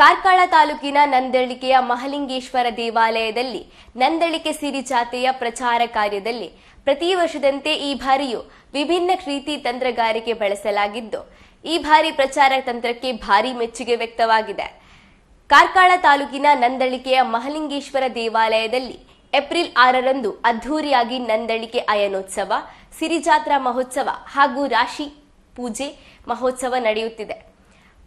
ಕಾರ್ಕಾಳ ತಾಲೂಕಿನ ನಂದಳಿಕೆಯ ಮಹಲಿಂಗೇಶ್ವರ ದೇವಾಲಯದಲ್ಲಿ ನಂದಳಿಕೆ ಸಿರಿ ಜಾತೆಯ ಪ್ರಚಾರ ಕಾರ್ಯದಲ್ಲಿ ಪ್ರತಿ ವರ್ಷದಂತೆ ಈ ಬಾರಿಯೂ ವಿಭಿನ್ನ ರೀತಿ ತಂತ್ರಗಾರಿಕೆ ಬಳಸಲಾಗಿದ್ದು ಈ ಬಾರಿ ಪ್ರಚಾರ ತಂತ್ರಕ್ಕೆ ಭಾರಿ ಮೆಚ್ಚುಗೆ ವ್ಯಕ್ತವಾಗಿದೆ ಕಾರ್ಕಾಳ ತಾಲೂಕಿನ ನಂದಳಿಕೆಯ ಮಹಲಿಂಗೇಶ್ವರ ದೇವಾಲಯದಲ್ಲಿ ಏಪ್ರಿಲ್ ಆರರಂದು ಅದ್ಧೂರಿಯಾಗಿ ನಂದಳಿಕೆ ಅಯನೋತ್ಸವ ಸಿರಿಜಾತ್ರಾ ಮಹೋತ್ಸವ ಹಾಗೂ ರಾಶಿ ಪೂಜೆ ಮಹೋತ್ಸವ ನಡೆಯುತ್ತಿದೆ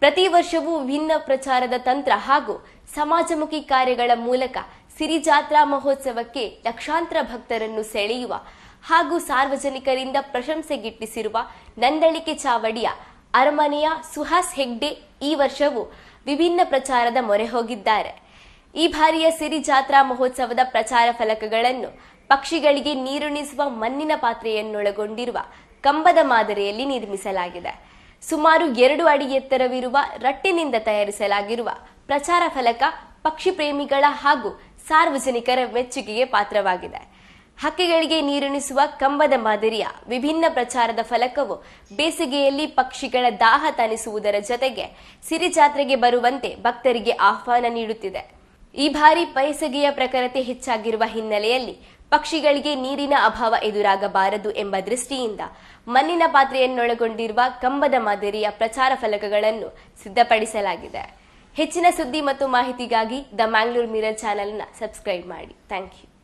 ಪ್ರತಿ ವರ್ಷವೂ ವಿಭಿನ್ನ ಪ್ರಚಾರದ ತಂತ್ರ ಹಾಗೂ ಸಮಾಜಮುಖಿ ಕಾರ್ಯಗಳ ಮೂಲಕ ಜಾತ್ರಾ ಮಹೋತ್ಸವಕ್ಕೆ ಲಕ್ಷಾಂತರ ಭಕ್ತರನ್ನು ಸೆಳೆಯುವ ಹಾಗೂ ಸಾರ್ವಜನಿಕರಿಂದ ಪ್ರಶಂಸೆ ಗಿಟ್ಟಿಸಿರುವ ನಂದಳಿಕೆ ಚಾವಡಿಯ ಅರಮನೆಯ ಸುಹಾಸ್ ಹೆಗ್ಡೆ ಈ ವರ್ಷವೂ ವಿಭಿನ್ನ ಪ್ರಚಾರದ ಮೊರೆ ಹೋಗಿದ್ದಾರೆ ಈ ಬಾರಿಯ ಸಿರಿ ಜಾತ್ರಾ ಮಹೋತ್ಸವದ ಪ್ರಚಾರ ಫಲಕಗಳನ್ನು ಪಕ್ಷಿಗಳಿಗೆ ನೀರುಣಿಸುವ ಮಣ್ಣಿನ ಪಾತ್ರೆಯನ್ನೊಳಗೊಂಡಿರುವ ಕಂಬದ ಮಾದರಿಯಲ್ಲಿ ನಿರ್ಮಿಸಲಾಗಿದೆ ಸುಮಾರು ಎರಡು ಅಡಿ ಎತ್ತರವಿರುವ ರಟ್ಟಿನಿಂದ ತಯಾರಿಸಲಾಗಿರುವ ಪ್ರಚಾರ ಫಲಕ ಪಕ್ಷಿ ಪ್ರೇಮಿಗಳ ಹಾಗೂ ಸಾರ್ವಜನಿಕರ ಮೆಚ್ಚುಗೆಗೆ ಪಾತ್ರವಾಗಿದೆ ಹಕ್ಕಿಗಳಿಗೆ ನೀರುಣಿಸುವ ಕಂಬದ ಮಾದರಿಯ ವಿಭಿನ್ನ ಪ್ರಚಾರದ ಫಲಕವು ಬೇಸಿಗೆಯಲ್ಲಿ ಪಕ್ಷಿಗಳ ದಾಹ ತಣಿಸುವುದರ ಜೊತೆಗೆ ಜಾತ್ರೆಗೆ ಬರುವಂತೆ ಭಕ್ತರಿಗೆ ಆಹ್ವಾನ ನೀಡುತ್ತಿದೆ ಈ ಬಾರಿ ಪೈಸಗೆಯ ಪ್ರಕರತೆ ಹೆಚ್ಚಾಗಿರುವ ಹಿನ್ನೆಲೆಯಲ್ಲಿ ಪಕ್ಷಿಗಳಿಗೆ ನೀರಿನ ಅಭಾವ ಎದುರಾಗಬಾರದು ಎಂಬ ದೃಷ್ಟಿಯಿಂದ ಮಣ್ಣಿನ ಪಾತ್ರೆಯನ್ನೊಳಗೊಂಡಿರುವ ಕಂಬದ ಮಾದರಿಯ ಪ್ರಚಾರ ಫಲಕಗಳನ್ನು ಸಿದ್ಧಪಡಿಸಲಾಗಿದೆ ಹೆಚ್ಚಿನ ಸುದ್ದಿ ಮತ್ತು ಮಾಹಿತಿಗಾಗಿ ದ ಮ್ಯಾಂಗ್ಳೂರ್ ಮಿರರ್ ಚಾನೆಲ್ನ ಸಬ್ಸ್ಕ್ರೈಬ್ ಮಾಡಿ ಥ್ಯಾಂಕ್ ಯು